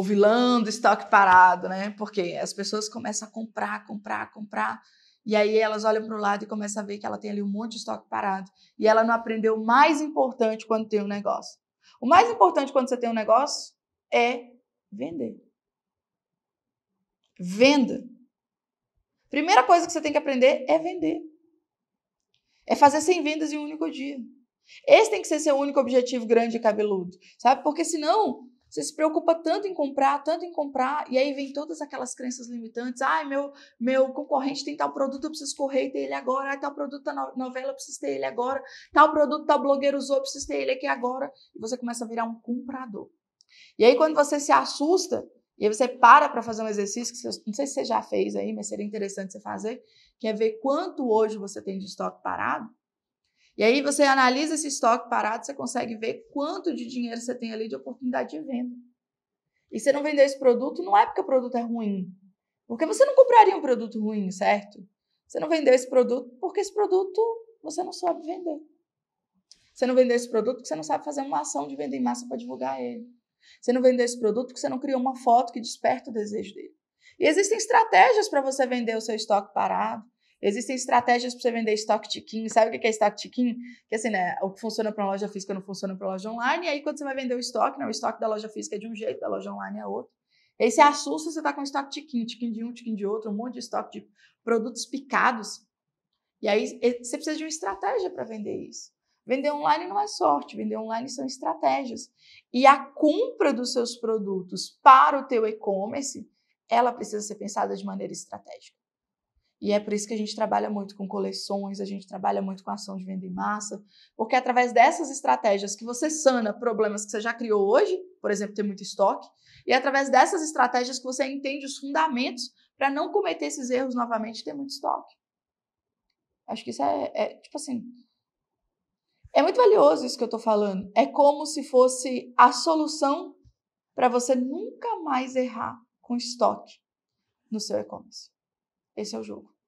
o vilão do estoque parado, né? Porque as pessoas começam a comprar, comprar, comprar. E aí elas olham para o lado e começam a ver que ela tem ali um monte de estoque parado. E ela não aprendeu o mais importante quando tem um negócio. O mais importante quando você tem um negócio é vender. Venda. Primeira coisa que você tem que aprender é vender. É fazer 100 vendas em um único dia. Esse tem que ser seu único objetivo grande e cabeludo, sabe? Porque senão você se preocupa tanto em comprar, tanto em comprar, e aí vem todas aquelas crenças limitantes. Ai, ah, meu, meu concorrente tem tal produto, eu preciso correr e ter ele agora. Ai, tal produto, tal novela, eu preciso ter ele agora. Tal produto, tal blogueiro usou, eu preciso ter ele aqui agora. E você começa a virar um comprador. E aí, quando você se assusta, e aí você para para fazer um exercício, que você, não sei se você já fez aí, mas seria interessante você fazer, que é ver quanto hoje você tem de estoque parado e aí você analisa esse estoque parado, você consegue ver quanto de dinheiro você tem ali de oportunidade de venda. E você não vender esse produto não é porque o produto é ruim, porque você não compraria um produto ruim, certo? Você não vendeu esse produto porque esse produto você não sabe vender. Você não vendeu esse produto porque você não sabe fazer uma ação de venda em massa para divulgar ele. Você não vendeu esse produto porque você não criou uma foto que desperta o desejo dele. E existem estratégias para você vender o seu estoque parado. Existem estratégias para você vender estoque tiquinho. Sabe o que é estoque tiquinho? Que assim, né? O que funciona para uma loja física não funciona para loja online. E aí, quando você vai vender o estoque, né? o estoque da loja física é de um jeito, da loja online é outro. E aí você assusta, você tá com estoque tiquinho, tiquinho de um, tiquinho de outro, um monte de estoque de produtos picados. E aí você precisa de uma estratégia para vender isso. Vender online não é sorte, vender online são estratégias. E a compra dos seus produtos para o teu e-commerce, ela precisa ser pensada de maneira estratégica. E é por isso que a gente trabalha muito com coleções, a gente trabalha muito com ação de venda em massa, porque através dessas estratégias que você sana problemas que você já criou hoje, por exemplo, ter muito estoque, e através dessas estratégias que você entende os fundamentos para não cometer esses erros novamente e ter muito estoque. Acho que isso é, é tipo assim. É muito valioso isso que eu estou falando. É como se fosse a solução para você nunca mais errar com estoque no seu e-commerce. Esse é o jogo.